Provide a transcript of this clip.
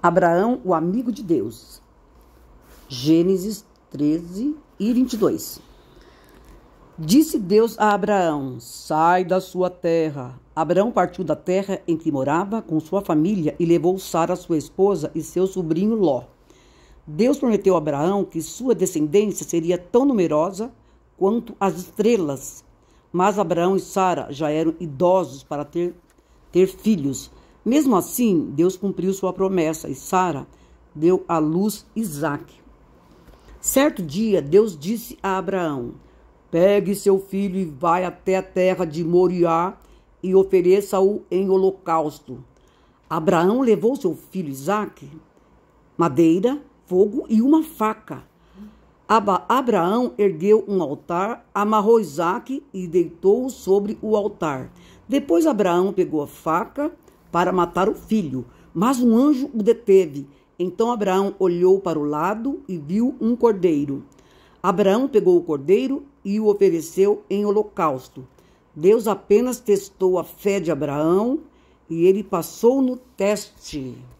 Abraão, o amigo de Deus. Gênesis 13 e 22. Disse Deus a Abraão: Sai da sua terra. Abraão partiu da terra em que morava com sua família e levou Sara, sua esposa, e seu sobrinho Ló. Deus prometeu a Abraão que sua descendência seria tão numerosa quanto as estrelas. Mas Abraão e Sara já eram idosos para ter, ter filhos. Mesmo assim, Deus cumpriu sua promessa e Sara deu à luz Isaac. Certo dia, Deus disse a Abraão: Pegue seu filho e vai até a terra de Moriá e ofereça-o em holocausto. Abraão levou seu filho Isaac, madeira, fogo e uma faca. Aba Abraão ergueu um altar, amarrou Isaac e deitou-o sobre o altar. Depois Abraão pegou a faca para matar o filho, mas um anjo o deteve. Então Abraão olhou para o lado e viu um cordeiro. Abraão pegou o cordeiro e o ofereceu em holocausto. Deus apenas testou a fé de Abraão e ele passou no teste.